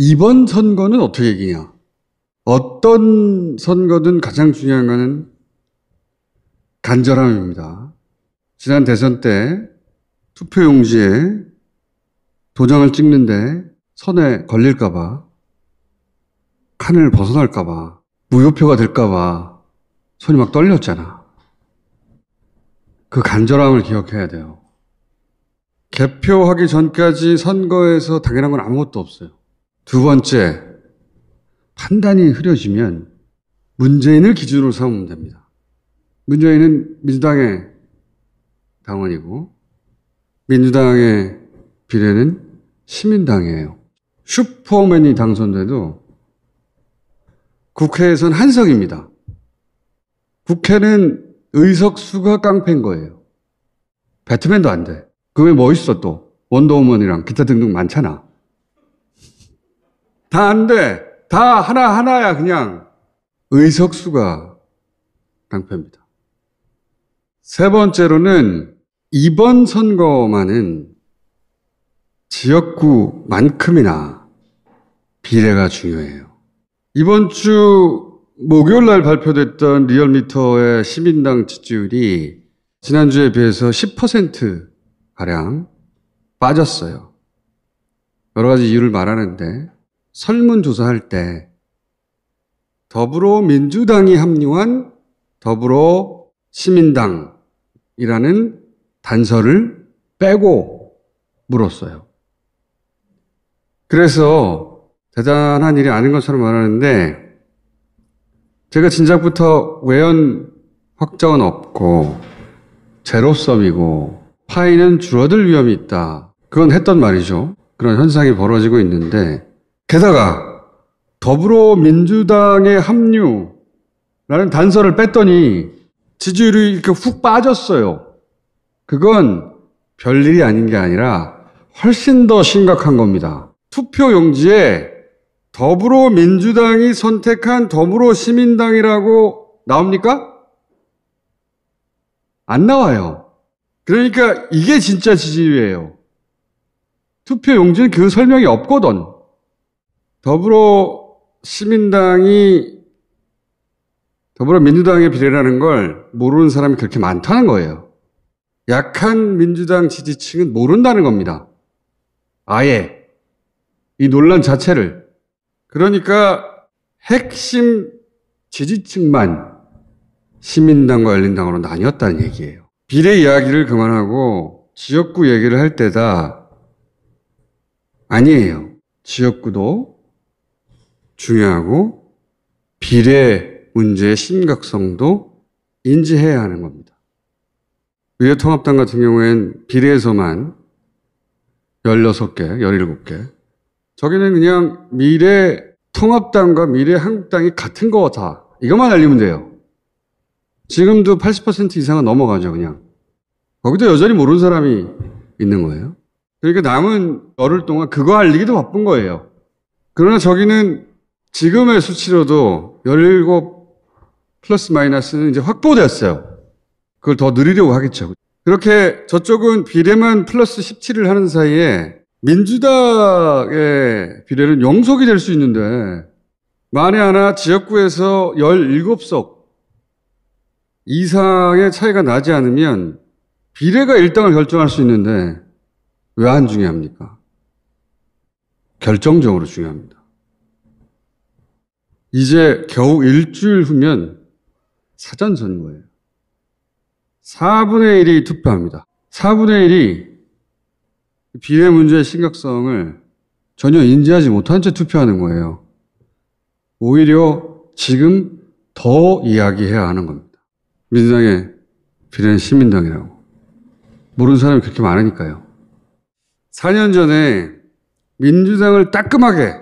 이번 선거는 어떻게 얘기냐. 어떤 선거든 가장 중요한 거는 간절함입니다. 지난 대선 때 투표용지에 도장을 찍는데 선에 걸릴까봐, 칸을 벗어날까봐, 무효표가 될까봐 손이 막 떨렸잖아. 그 간절함을 기억해야 돼요. 개표하기 전까지 선거에서 당연한 건 아무것도 없어요. 두 번째, 판단이 흐려지면 문재인을 기준으로 삼으면 됩니다. 문재인은 민주당의 당원이고 민주당의 비례는 시민당이에요. 슈퍼맨이 당선돼도 국회에선 한석입니다. 국회는 의석수가 깡패인 거예요. 배트맨도 안 돼. 그게 뭐 있어 또. 원더우먼이랑 기타 등등 많잖아. 다안 돼. 다 하나하나야, 그냥. 의석수가 낭패입니다. 세 번째로는 이번 선거만은 지역구만큼이나 비례가 중요해요. 이번 주 목요일 날 발표됐던 리얼미터의 시민당 지지율이 지난주에 비해서 10% 가량 빠졌어요. 여러 가지 이유를 말하는데 설문조사할 때 더불어민주당이 합류한 더불어 시민당이라는 단서를 빼고 물었어요. 그래서 대단한 일이 아닌 것처럼 말하는데 제가 진작부터 외연 확정은 없고 제로섬이고 파이는 줄어들 위험이 있다. 그건 했던 말이죠. 그런 현상이 벌어지고 있는데 게다가 더불어민주당의 합류라는 단서를 뺐더니 지지율이 이렇게 훅 빠졌어요. 그건 별일이 아닌 게 아니라 훨씬 더 심각한 겁니다. 투표용지에 더불어민주당이 선택한 더불어시민당이라고 나옵니까? 안 나와요. 그러니까 이게 진짜 지지율이에요. 투표용지는 그 설명이 없거든. 더불어 시민당이 더불어민주당의 비례라는 걸 모르는 사람이 그렇게 많다는 거예요. 약한 민주당 지지층은 모른다는 겁니다. 아예 이 논란 자체를 그러니까 핵심 지지층만 시민당과 열린당으로 나뉘었다는 얘기예요. 비례 이야기를 그만하고 지역구 얘기를 할 때다 아니에요. 지역구도 중요하고 비례 문제의 심각성도 인지해야 하는 겁니다. 미래통합당 같은 경우엔 비례에서만 16개, 17개. 저기는 그냥 미래 통합당과 미래 한국당이 같은 거다. 이것만 알리면 돼요. 지금도 80% 이상은 넘어가죠, 그냥. 거기도 여전히 모르는 사람이 있는 거예요. 그러니까 남은 열흘 동안 그거 알리기도 바쁜 거예요. 그러나 저기는 지금의 수치로도 17 플러스 마이너스는 이제 확보되었어요. 그걸 더 늘리려고 하겠죠. 그렇게 저쪽은 비례만 플러스 17을 하는 사이에 민주당의 비례는 영속이 될 수 있는데 만에 하나 지역구에서 17석 이상의 차이가 나지 않으면 비례가 1당을 결정할 수 있는데 왜 안 중요합니까? 결정적으로 중요합니다. 이제 겨우 일주일 후면 사전 선거예요. 4분의 1이 투표합니다. 4분의 1이 비례 문제의 심각성을 전혀 인지하지 못한 채 투표하는 거예요. 오히려 지금 더 이야기해야 하는 겁니다. 민주당의 비례는 시민당이라고. 모르는 사람이 그렇게 많으니까요. 4년 전에 민주당을 따끔하게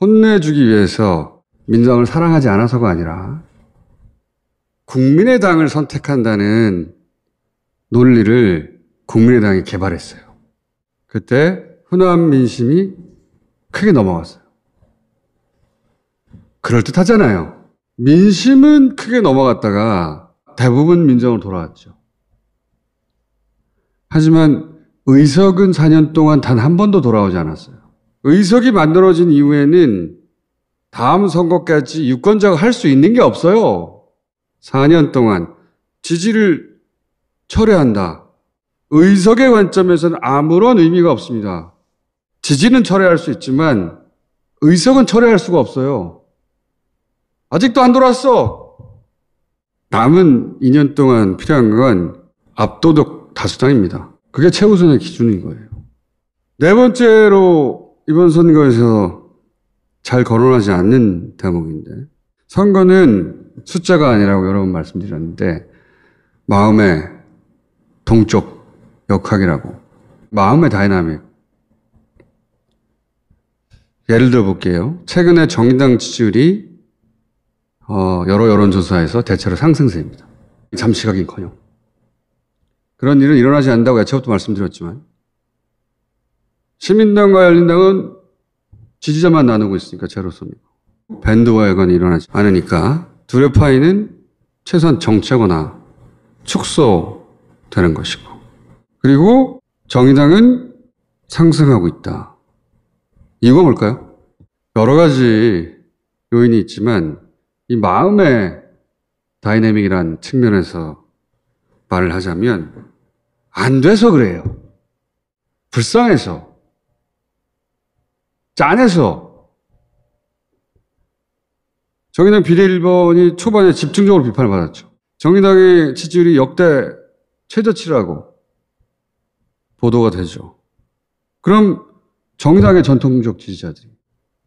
혼내주기 위해서 민주당을 사랑하지 않아서가 아니라 국민의당을 선택한다는 논리를 국민의당이 개발했어요. 그때 호남 민심이 크게 넘어갔어요. 그럴듯하잖아요. 민심은 크게 넘어갔다가 대부분 민정으로 돌아왔죠. 하지만 의석은 4년 동안 단 한 번도 돌아오지 않았어요. 의석이 만들어진 이후에는 다음 선거까지 유권자가 할 수 있는 게 없어요. 4년 동안 지지를 철회한다. 의석의 관점에서는 아무런 의미가 없습니다. 지지는 철회할 수 있지만 의석은 철회할 수가 없어요. 아직도 안 돌았어. 남은 2년 동안 필요한 건 압도적 다수당입니다. 그게 최우선의 기준인 거예요. 네 번째로 이번 선거에서 잘 거론하지 않는 대목인데 선거는 숫자가 아니라고 여러 분 말씀드렸는데 마음의 동쪽 역학이라고 마음의 다이나믹 예를 들어 볼게요. 최근에 정의당 지지율이 어, 여러 여론조사에서 대체로 상승세입니다. 잠시가긴커녕 그런 일은 일어나지 않는다고 애초부터 말씀드렸지만 시민당과 열린당은 지지자만 나누고 있으니까 제로섬이고 밴드와이건이 일어나지 않으니까 두레파이는 최소한 정체거나 축소되는 것이고 그리고 정의당은 상승하고 있다. 이유 뭘까요? 여러 가지 요인이 있지만 이 마음의 다이내믹이란 측면에서 말을 하자면 안 돼서 그래요. 불쌍해서 자, 안에서 정의당 비례일번이 초반에 집중적으로 비판을 받았죠. 정의당의 지지율이 역대 최저치라고 보도가 되죠. 그럼 정의당의 전통적 지지자들이,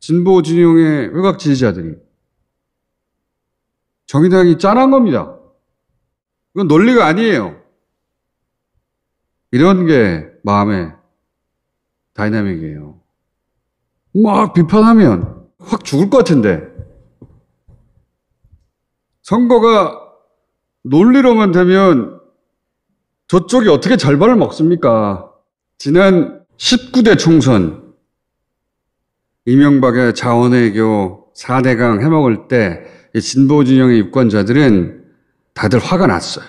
진보 진영의 외곽 지지자들이 정의당이 짠한 겁니다. 이건 논리가 아니에요. 이런 게 마음의 다이나믹이에요. 막 비판하면 확 죽을 것 같은데 선거가 논리로만 되면 저쪽이 어떻게 절반을 먹습니까? 지난 19대 총선 이명박의 자원외교 4대강 해먹을 때 진보 진영의 유권자들은 다들 화가 났어요.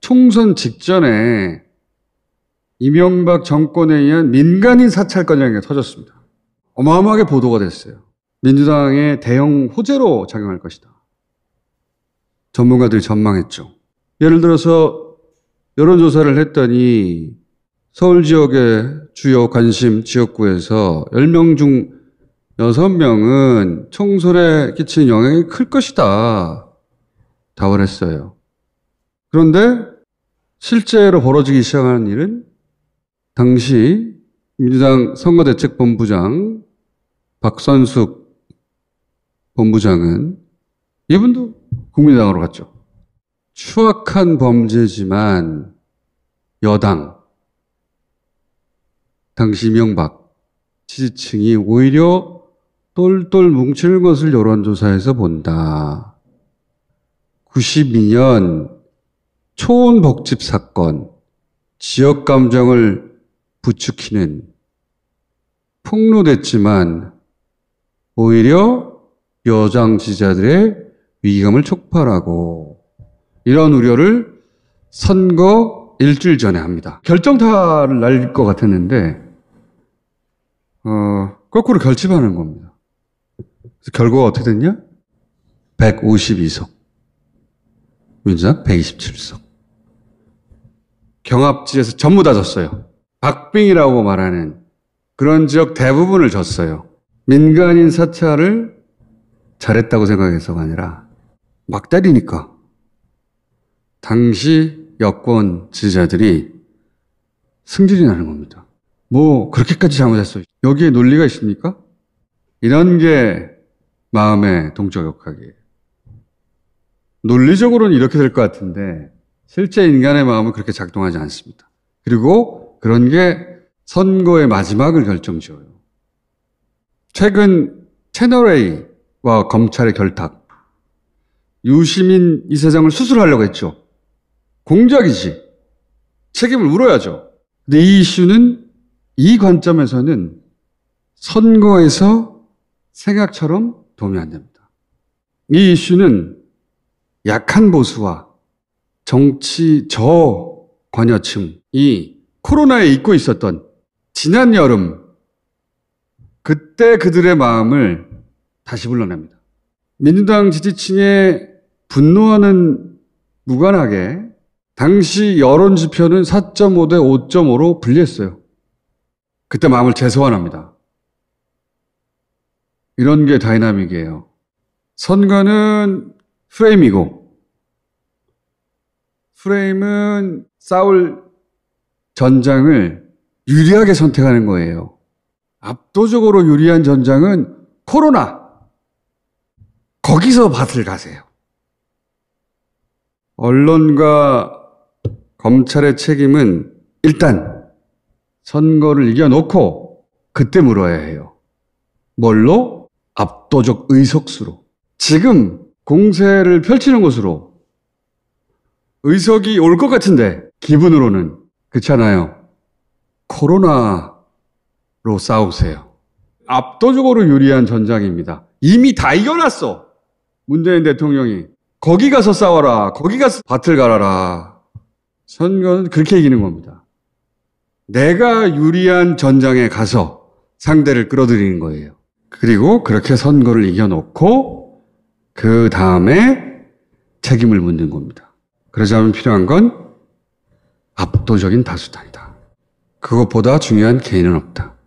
총선 직전에 이명박 정권에 의한 민간인 사찰 건장이 터졌습니다. 어마어마하게 보도가 됐어요. 민주당의 대형 호재로 작용할 것이다. 전문가들이 전망했죠. 예를 들어서 여론조사를 했더니 서울 지역의 주요 관심 지역구에서 10명 중 6명은 총선에끼친 영향이 클 것이다. 답을 했어요. 그런데 실제로 벌어지기 시작하는 일은 당시 민주당 선거대책본부장 박선숙 본부장은 이분도 국민당으로 갔죠. 추악한 범죄지만 여당, 당시 명박 지지층이 오히려 똘똘 뭉칠 것을 여론조사에서 본다. 92년 초원 복집 사건, 지역 감정을 부추키는 폭로됐지만 오히려 여장 지자들의 위기감을 촉발하고 이런 우려를 선거 일주일 전에 합니다. 결정타를 날릴 것 같았는데 어, 거꾸로 결집하는 겁니다. 그래서 결과가 어떻게 됐냐? 152석. 민주당 127석. 경합지에서 전부 다 졌어요. 박빙이라고 말하는 그런 지역 대부분을 졌어요. 민간인 사찰을 잘했다고 생각해서가 아니라 막달이니까 당시 여권 지지자들이 승질이 나는 겁니다. 뭐 그렇게까지 잘못했어 여기에 논리가 있습니까? 이런 게 마음의 동적 역학이에요. 논리적으로는 이렇게 될 것 같은데 실제 인간의 마음은 그렇게 작동하지 않습니다. 그리고 그런 게 선거의 마지막을 결정지어요. 최근 채널A와 검찰의 결탁. 유시민 이사장을 수술하려고 했죠. 공작이지. 책임을 물어야죠. 근데 이 이슈는 이 관점에서는 선거에서 생각처럼 도움이 안 됩니다. 이 이슈는 약한 보수와 정치 저 관여층이 코로나에 잊고 있었던 지난 여름 그때 그들의 마음을 다시 불러냅니다. 민주당 지지층에 분노하는 무관하게 당시 여론 지표는 4.5 대 5.5로 불렸어요 그때 마음을 재소환합니다. 이런 게 다이나믹이에요. 선거는 프레임이고, 프레임은 싸울 전장을 유리하게 선택하는 거예요. 압도적으로 유리한 전장은 코로나. 거기서 밭을 가세요. 언론과 검찰의 책임은 일단 선거를 이겨놓고 그때 물어야 해요. 뭘로? 압도적 의석수로. 지금 공세를 펼치는 것으로 의석이 올 것 같은데 기분으로는 그렇잖아요. 코로나 로 싸우세요. 압도적으로 유리한 전장입니다. 이미 다 이겨놨어. 문재인 대통령이. 거기 가서 싸워라. 거기 가서 밭을 갈아라. 선거는 그렇게 이기는 겁니다. 내가 유리한 전장에 가서 상대를 끌어들이는 거예요. 그리고 그렇게 선거를 이겨놓고 그 다음에 책임을 묻는 겁니다. 그러자면 필요한 건 압도적인 다수당이다. 그것보다 중요한 개인은 없다.